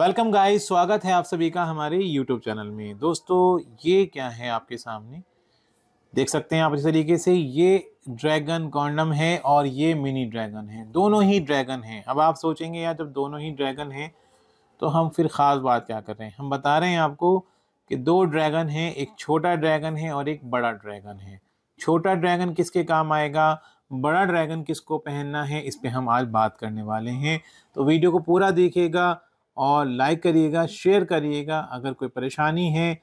welcome guys स्वागत है आप सभी का हमारे यूट्यूब चैनल में दोस्तों ये क्या है आपके सामने देख सकते हैं आप इस तरीके से ये ड्रैगन कॉन्डम है और ये मिनी ड्रैगन है दोनों ही ड्रैगन हैं अब आप सोचेंगे यार जब दोनों ही ड्रैगन हैं तो हम फिर ख़ास बात क्या कर रहे हैं हम बता रहे हैं आपको कि दो ड्रैगन हैं एक छोटा ड्रैगन है और एक बड़ा ड्रैगन है छोटा ड्रैगन किसके काम आएगा बड़ा ड्रैगन किसको पहनना है इस पर हम आज बात करने वाले हैं तो वीडियो को पूरा देखिएगा और लाइक करिएगा शेयर करिएगा अगर कोई परेशानी है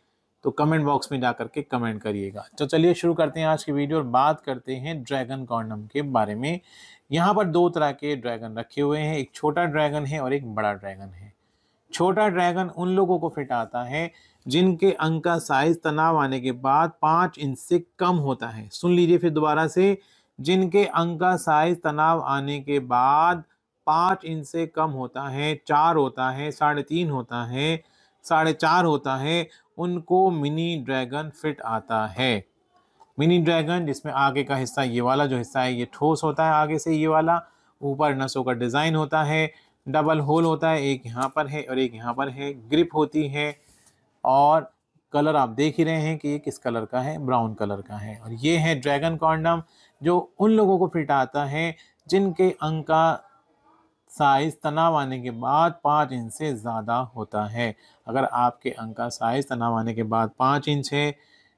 तो कमेंट बॉक्स में जा करके कमेंट करिएगा तो चलिए शुरू करते हैं आज की वीडियो और बात करते हैं ड्रैगन कॉर्नम के बारे में यहाँ पर दो तरह के ड्रैगन रखे हुए हैं एक छोटा ड्रैगन है और एक बड़ा ड्रैगन है छोटा ड्रैगन उन लोगों को फिटाता है जिनके अंग का साइज तनाव आने के बाद पाँच इंच से कम होता है सुन लीजिए फिर दोबारा से जिनके अंग का साइज तनाव आने के बाद पाँच इंच से कम होता है चार होता है साढ़े तीन होता है साढ़े चार होता है उनको मिनी ड्रैगन फिट आता है मिनी ड्रैगन जिसमें आगे का हिस्सा ये वाला जो हिस्सा है ये ठोस होता है आगे से ये वाला ऊपर नसों का डिज़ाइन होता है डबल होल होता है एक यहाँ पर है और एक यहाँ पर है ग्रिप होती है और कलर आप देख ही रहे हैं कि ये किस कलर का है ब्राउन कलर का है और ये है ड्रैगन कॉन्डम जो उन लोगों को फिट आता है जिनके अंग का साइज तनाव आने के बाद पाँच इंच से ज़्यादा होता है अगर आपके अंग का साइज तनाव आने के बाद पाँच इंच है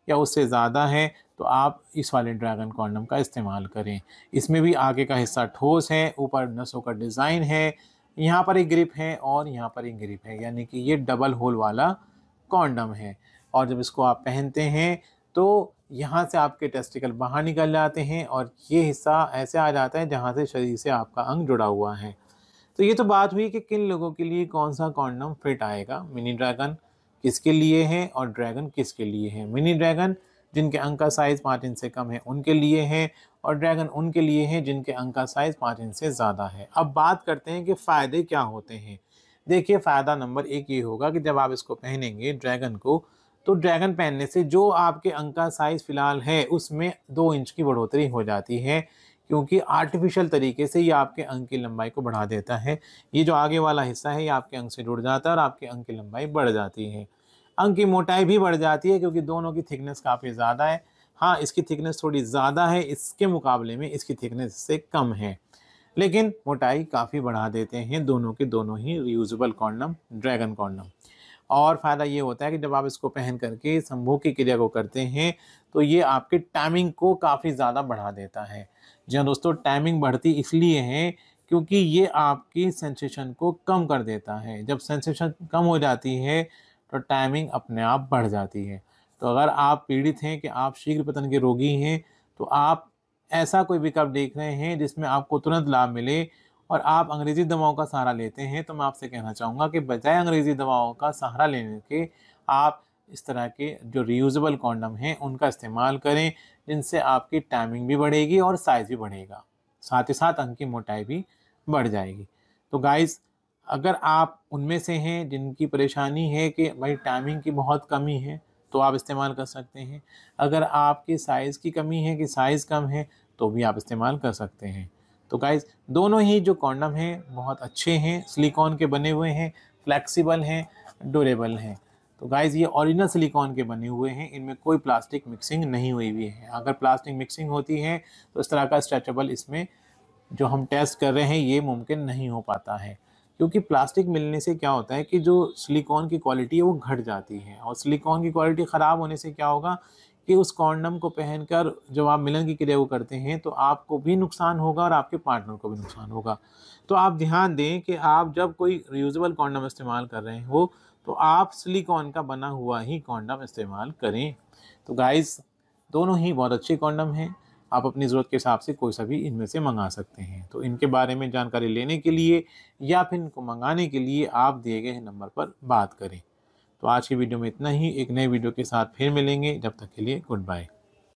या उससे ज़्यादा है तो आप इस वाले ड्रैगन कॉन्डम का इस्तेमाल करें इसमें भी आगे का हिस्सा ठोस है ऊपर नसों का डिज़ाइन है यहाँ पर एक ग्रिप है और यहाँ पर एक ग्रिप है यानी कि ये डबल होल वाला कॉन्डम है और जब इसको आप पहनते हैं तो यहाँ से आपके टेस्टिकल बाहर निकल जाते हैं और ये हिस्सा ऐसे आ जाता है जहाँ से शरीर से आपका अंग जुड़ा हुआ है तो ये तो बात हुई कि किन लोगों के लिए कौन सा कॉन्डम फिट आएगा मिनी ड्रैगन किसके लिए है और ड्रैगन किसके लिए है मिनी ड्रैगन जिनके अंक का साइज़ पाँच इंच से कम है उनके लिए है और ड्रैगन उनके लिए है जिनके अंक का साइज़ पाँच इंच से ज़्यादा है अब बात करते हैं कि फ़ायदे क्या होते हैं देखिए फ़ायदा नंबर एक ये होगा कि जब आप इसको पहनेंगे ड्रैगन को तो ड्रैगन पहनने से जो आपके अंक का साइज़ फ़िलहाल है उसमें दो इंच की बढ़ोतरी हो जाती है क्योंकि आर्टिफिशियल तरीके से ये आपके अंग की लंबाई को बढ़ा देता है ये जो आगे वाला हिस्सा है ये आपके अंग से जुड़ जाता है और आपके अंग की लंबाई बढ़ जाती है अंग की मोटाई भी बढ़ जाती है क्योंकि दोनों की थिकनेस काफ़ी ज़्यादा है हाँ इसकी थिकनेस थोड़ी ज़्यादा है इसके मुकाबले में इसकी थिकनेस से कम है लेकिन मोटाई काफ़ी बढ़ा देते हैं दोनों के दोनों ही रियूजबल कॉर्नम ड्रैगन कॉर्नम और फ़ायदा ये होता है कि जब आप इसको पहन करके संभोग की क्रिया को करते हैं तो ये आपके टाइमिंग को काफ़ी ज़्यादा बढ़ा देता है जी हाँ दोस्तों टाइमिंग बढ़ती इसलिए है क्योंकि ये आपकी सेंसेशन को कम कर देता है जब सेंसेशन कम हो जाती है तो टाइमिंग अपने आप बढ़ जाती है तो अगर आप पीड़ित हैं कि आप शीघ्र पतन के रोगी हैं तो आप ऐसा कोई विकल्प देख रहे हैं जिसमें आपको तुरंत लाभ मिले और आप अंग्रेज़ी दवाओं का सहारा लेते हैं तो मैं आपसे कहना चाहूँगा कि बजाय अंग्रेज़ी दवाओं का सहारा लेने के आप इस तरह के जो रीयूजबल कॉन्डम हैं उनका इस्तेमाल करें जिनसे आपकी टाइमिंग भी बढ़ेगी और साइज़ भी बढ़ेगा साथ ही साथ अंग की मोटाई भी बढ़ जाएगी तो गाइस अगर आप उनमें से हैं जिनकी परेशानी है कि भाई टाइमिंग की बहुत कमी है तो आप इस्तेमाल कर सकते हैं अगर आपकी साइज़ की कमी है कि साइज़ कम है तो भी आप इस्तेमाल कर सकते हैं तो गाइज़ दोनों ही जो कॉन्डम हैं बहुत अच्छे हैं सिलिकॉन के बने हुए हैं फ्लैक्सीबल हैं ड्यूरेबल हैं तो गाइज ये ओरिजिनल सिलिकॉन के बने हुए हैं इनमें कोई प्लास्टिक मिक्सिंग नहीं हुई हुई है अगर प्लास्टिक मिक्सिंग होती है तो इस तरह का स्ट्रेचेबल इसमें जो हम टेस्ट कर रहे हैं ये मुमकिन नहीं हो पाता है क्योंकि प्लास्टिक मिलने से क्या होता है कि जो सिलिकॉन की क्वालिटी है वो घट जाती है और सिलिकॉन की क्वालिटी ख़राब होने से क्या होगा कि उस कॉन्डम को पहनकर जब आप मिलन की क्रिया को करते हैं तो आपको भी नुकसान होगा और आपके पार्टनर को भी नुकसान होगा तो आप ध्यान दें कि आप जब कोई रियूजबल कॉन्डम इस्तेमाल कर रहे हो तो आप सिलिकॉन का बना हुआ ही कॉन्डम इस्तेमाल करें तो गाइस दोनों ही बहुत अच्छे कॉन्डम हैं आप अपनी ज़रूरत के हिसाब से कोई सा भी इनमें से मंगा सकते हैं तो इनके बारे में जानकारी लेने के लिए या फिर इनको मंगाने के लिए आप दिए गए नंबर पर बात करें तो आज की वीडियो में इतना ही एक नई वीडियो के साथ फिर मिलेंगे जब तक के लिए गुड बाय